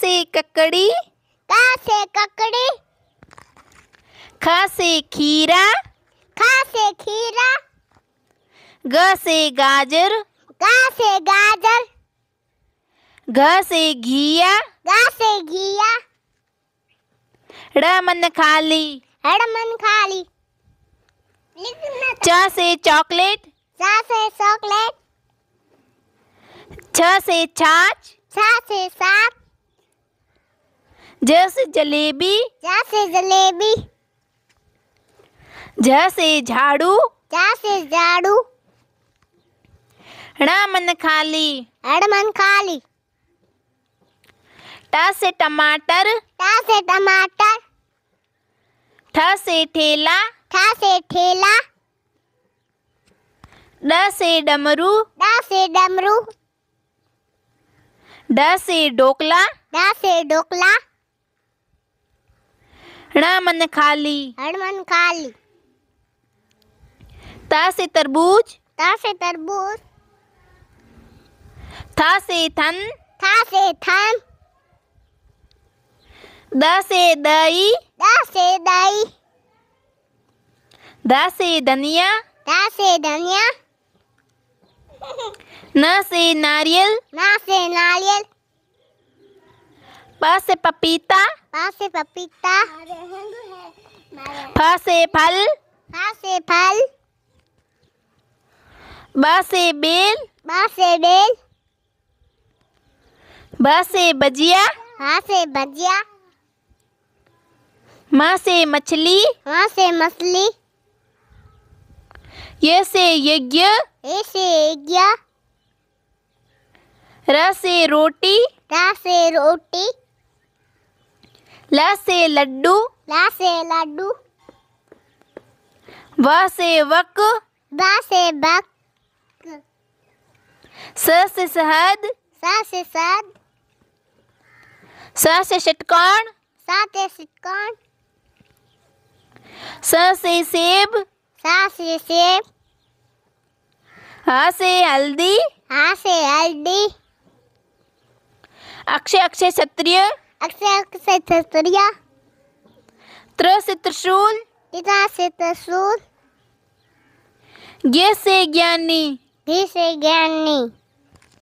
से ककड़ी का से ककड़ी खा से खीरा खा से खीरा ग से गाजर का से गाजर घ से घिया घ से घिया रमन खाली रमन खाली तो। छ से चॉकलेट च से चॉकलेट छ से छाछ छ से सात जैसे जलेबी जैसे जलेबी जैसे झाड़ू जैसे झाड़ू मन खाली मन खाली ट से टमाटर ट से टमाटर ठ से ठेला ठ से ठेला ड से डमरू ड से डमरू ड से ढोकला ड से ढोकला णमन खाली हड़मन खाली तासे तरबूज तासे तरबूज था थन था थन दासे दाई दासे दाई दासे धनिया दासे धनिया न से नारियल न से नारियल प पपीता प पपीता फ फल फ फल ब बेल ब बेल ब से भजिया हाँ से भजिया माँ से मछली माँ से मछली ये से यज्ञ ये से यज्ञ र से रोटी र से रोटी ल से लड्डू ल से लड्डू व से वक व से बक स से शहद स से शहद स से षटकोण स से षटकोण स से सेब स से सेब ह से हल्दी ह से हल्दी अक्षय अक्षय क्षत्रिय Аксел се стрия. Тр се тршул. Тина се тршул. Ге се гяни. Ге се гяни.